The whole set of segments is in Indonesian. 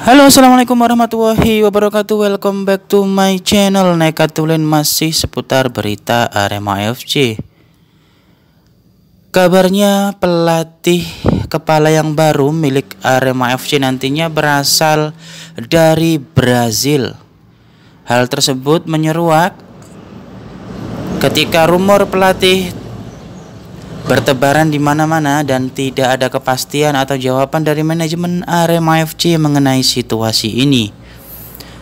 Halo assalamualaikum warahmatullahi wabarakatuh Welcome back to my channel Nekat Tulen masih seputar berita Arema FC Kabarnya pelatih kepala yang baru milik Arema FC nantinya berasal dari Brazil Hal tersebut menyeruak ketika rumor pelatih bertebaran di mana-mana dan tidak ada kepastian atau jawaban dari manajemen Arema FC mengenai situasi ini.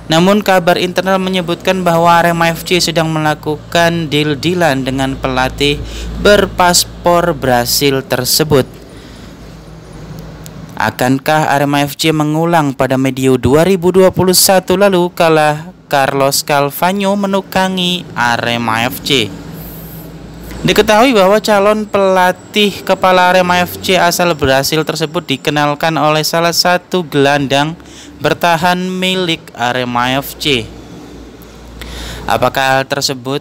Namun kabar internal menyebutkan bahwa Arema FC sedang melakukan deal-dealan dengan pelatih berpaspor Brasil tersebut. Akankah Arema FC mengulang pada medio 2021 lalu kalah Carlos Calvano menukangi Arema FC? Diketahui bahwa calon pelatih kepala Arema FC asal Brasil tersebut dikenalkan oleh salah satu gelandang bertahan milik Arema FC. Apakah hal tersebut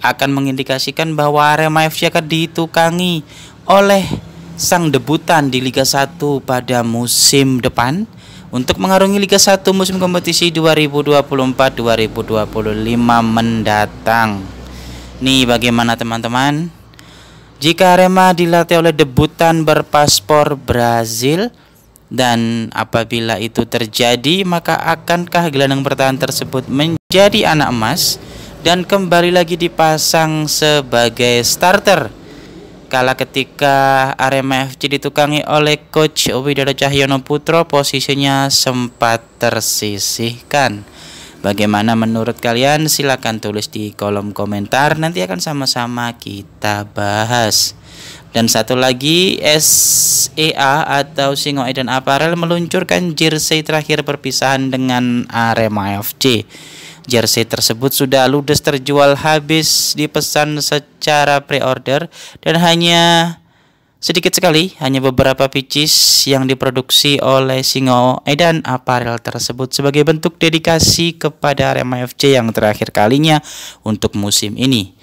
akan mengindikasikan bahwa Arema FC akan ditukangi oleh sang debutan di Liga 1 pada musim depan? untuk mengarungi Liga 1 musim kompetisi 2024-2025 mendatang. Nih bagaimana teman-teman? Jika Arema dilatih oleh debutan berpaspor Brazil dan apabila itu terjadi maka akankah gelandang bertahan tersebut menjadi anak emas dan kembali lagi dipasang sebagai starter? kala ketika Arema FC ditukangi oleh coach Widodo Cahyono Putro posisinya sempat tersisihkan. Bagaimana menurut kalian? Silahkan tulis di kolom komentar. Nanti akan sama-sama kita bahas. Dan satu lagi, SEA atau Singo Eden Apparel meluncurkan jersey terakhir perpisahan dengan Arema FC. Jersey tersebut sudah ludes terjual habis dipesan secara pre-order dan hanya Sedikit sekali, hanya beberapa pieces yang diproduksi oleh Singo Edan Apparel tersebut sebagai bentuk dedikasi kepada Arema FC yang terakhir kalinya untuk musim ini.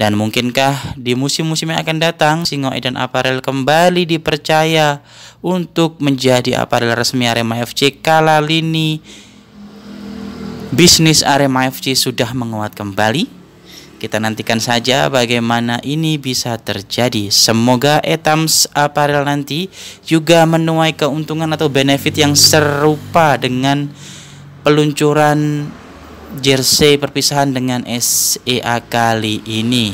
Dan mungkinkah di musim-musim yang akan datang, Singo Edan Apparel kembali dipercaya untuk menjadi aparel resmi Arema FC kala lini bisnis Arema FC sudah menguat kembali? Kita nantikan saja bagaimana ini bisa terjadi. Semoga Etams Apparel nanti juga menuai keuntungan atau benefit yang serupa dengan peluncuran jersey perpisahan dengan SEA kali ini.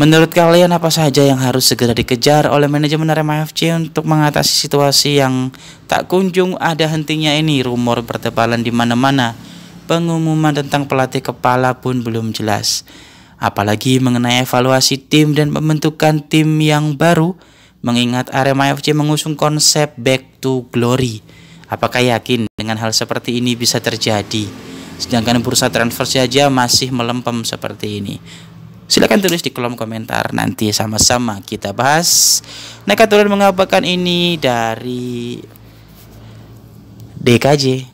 Menurut kalian apa saja yang harus segera dikejar oleh manajemen Arema FC untuk mengatasi situasi yang tak kunjung ada hentinya ini rumor bertebalan di mana-mana? pengumuman tentang pelatih kepala pun belum jelas. Apalagi mengenai evaluasi tim dan pembentukan tim yang baru, mengingat Arema FC mengusung konsep back to glory. Apakah yakin dengan hal seperti ini bisa terjadi? Sedangkan bursa transfer saja masih melempem seperti ini. Silahkan tulis di kolom komentar nanti sama-sama kita bahas. Nekat turun mengabarkan ini dari DKJ.